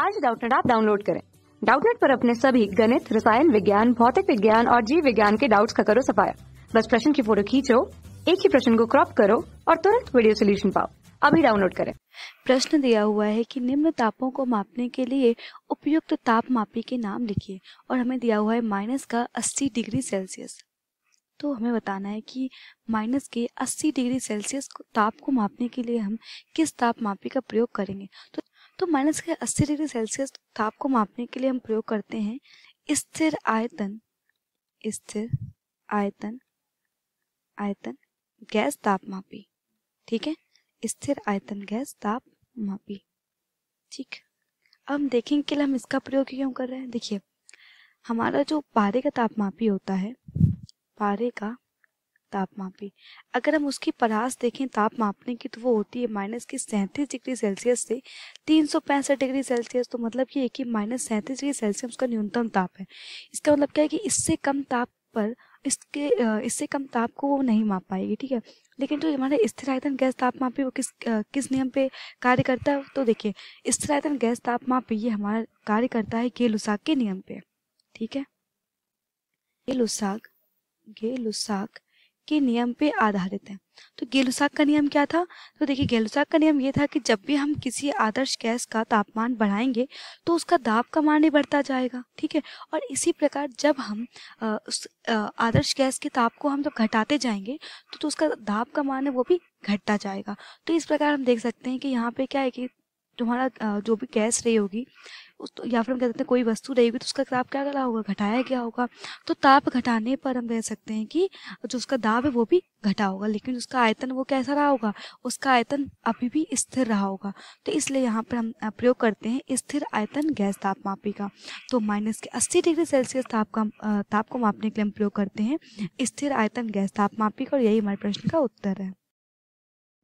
आज डाउटनेट आप डाउनलोड करें डाउटनेट पर अपने सभी गणित रसायन विज्ञान भौतिक विज्ञान और जीव विज्ञान के डाउट्स का करो सफाया बस प्रश्न की फोटो खींचो एक ही प्रश्न को क्रॉप करो और तुरंत वीडियो सोल्यूशन पाओ अभी डाउनलोड करें प्रश्न दिया हुआ है कि निम्न तापों को मापने के लिए उपयुक्त ताप मापी के नाम लिखिए और हमें दिया हुआ है माइनस का 80 डिग्री सेल्सियस तो हमें बताना है कि माइनस के 80 डिग्री सेल्सियस ताप को मापने के लिए हम किस ताप मापी का प्रयोग करेंगे तो तो माइनस के अस्सी डिग्री सेल्सियस ताप को मापने के लिए हम प्रयोग करते हैं स्थिर आयतन स्थिर आयतन आयतन गैस ताप मापी ठीक है स्थिर आयतन गैस ताप मापी ठीक अब हम देखेंगे कि हम इसका प्रयोग क्यों कर रहे हैं देखिए हमारा जो पारे का ताप मापी होता है पारे का तापमापी अगर हम उसकी परास देखें ताप मापने की तो वो होती है माइनस की सैंतीस डिग्री सेल्सियस से तीन सौ पैंसठ डिग्री सेल्सियस तो मतलब ये है कि माइनस सैंतीस डिग्री सेल्सियस का न्यूनतम ताप है इसका मतलब क्या है कि इससे कम ताप पर इसके इससे कम ताप को वो नहीं माप पाएगी ठीक है लेकिन जो हमारा आयतन गैस तापमापी वो किस किस नियम पे कार्य करता है तो देखिए आयतन गैस तापमापी ये हमारा कार्य करता है गेलुसाक के नियम पे ठीक है गेलुसाक गेलुसाक के नियम पे आधारित है तो गेलुसाक का नियम क्या था तो देखिए गेलुसाक का नियम ये था कि जब भी हम किसी आदर्श गैस का तापमान बढ़ाएंगे तो उसका दाब का मान ही बढ़ता जाएगा ठीक है और इसी प्रकार जब हम आ, उस आ, आदर्श गैस के ताप को हम जब घटाते जाएंगे तो, तो उसका दाब का मान है वो भी घटता जाएगा तो इस प्रकार हम देख सकते हैं कि यहाँ पे क्या है कि तुम्हारा जो भी गैस रही होगी उस तो या फिर हम कह सकते हैं कोई वस्तु रहेगी तो उसका ताप क्या करा होगा घटाया गया होगा तो ताप घटाने पर हम कह सकते हैं कि जो उसका दाब है वो भी घटा होगा लेकिन उसका आयतन वो कैसा रहा होगा उसका आयतन अभी भी स्थिर रहा होगा तो इसलिए यहाँ पर हम प्रयोग करते हैं स्थिर आयतन गैस ताप मापी का तो माइनस के अस्सी डिग्री सेल्सियस ताप का ताप को मापने के लिए हम प्रयोग करते हैं स्थिर आयतन गैस ताप मापी का और यही हमारे प्रश्न का उत्तर है